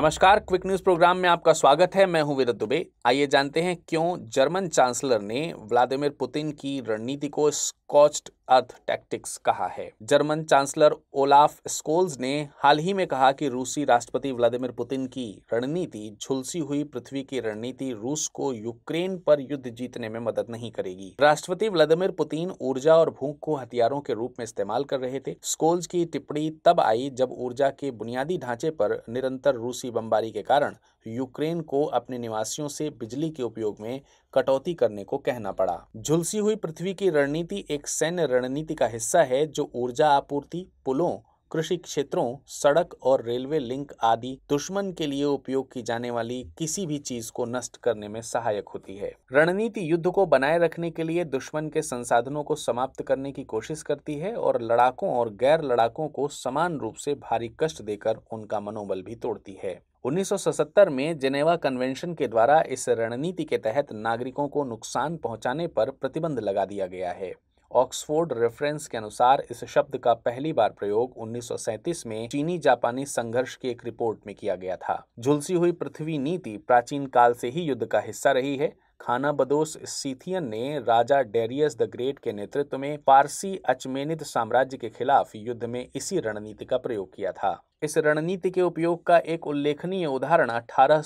नमस्कार quick news programme में आपका स्वागत है मैं हूं विरत दुबे आइए जानते हैं क्यों जर्मन चांसलर ने व्लादिमीर पुतिन की रणनीति को स्कॉच्ड अर्थ टैक्टिक्स कहा है जर्मन चांसलर ओलाफ स्कोल्स ने हाल ही में कहा कि रूसी राष्ट्रपति व्लादिमीर पुतिन की रणनीति झुलसी हुई पृथ्वी की रणनीति रूस को यूक्रेन पर युद्ध जीतने में मदद नहीं करेगी राष्ट्रपति व्लादिमीर पुतिन ऊर्जा और भूख को हथियारों के रूप में इस्तेमाल कर रहे थे स्कोल्स की टिप्पणी तब आई जब ऊर्जा के बुनियादी ढांचे पर निरंतर रूसी बमबारी के कारण यूक्रेन को अपने निवासियों से बिजली के उपयोग में कटौती करने को कहना पड़ा झुलसी हुई पृथ्वी की रणनीति एक सैन्य रणनीति का हिस्सा है जो ऊर्जा आपूर्ति पुलों कृषि क्षेत्रों सड़क और रेलवे लिंक आदि दुश्मन के लिए उपयोग की जाने वाली किसी भी चीज को नष्ट करने में सहायक होती है रणनीति युद्ध को बनाए रखने के लिए दुश्मन के संसाधनों को समाप्त करने की कोशिश करती है और लड़ाकों और गैर लड़ाकों को समान रूप से भारी कष्ट देकर उनका मनोबल भी तोड़ती है 1977 में जेनेवा कन्वेंशन के द्वारा इस रणनीति के तहत नागरिकों को नुकसान पहुंचाने पर प्रतिबंध लगा दिया गया है ऑक्सफोर्ड रेफरेंस के अनुसार इस शब्द का पहली बार प्रयोग 1937 में चीनी जापानी संघर्ष की एक रिपोर्ट में किया गया था झुलसी हुई पृथ्वी नीति प्राचीन काल से ही युद्ध का हिस्सा रही है खानाबदोस सीथियन ने राजा डेरियस द ग्रेट के नेतृत्व में पारसी अचमेनिद साम्राज्य के खिलाफ युद्ध में इसी रणनीति का प्रयोग किया था इस रणनीति के उपयोग का एक उल्लेखनीय उदाहरण अठारह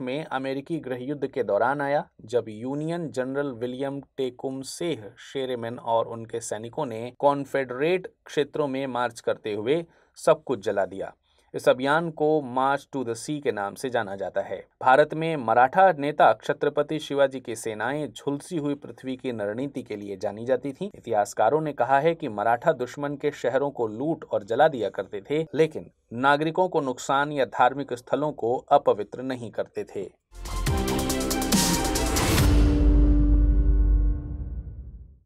में अमेरिकी गृह युद्ध के दौरान आया जब यूनियन जनरल विलियम टेकुम सेह शेरेमन और उनके सैनिकों ने कॉन्फेडरेट क्षेत्रों में मार्च करते हुए सब कुछ जला दिया इस अभियान को मार्च टू द सी के नाम से जाना जाता है भारत में मराठा नेता छत्रपति शिवाजी की सेनाएं झुलसी हुई पृथ्वी की रणनीति के लिए जानी जाती थी इतिहासकारों ने कहा है कि मराठा दुश्मन के शहरों को लूट और जला दिया करते थे लेकिन नागरिकों को नुकसान या धार्मिक स्थलों को अपवित्र नहीं करते थे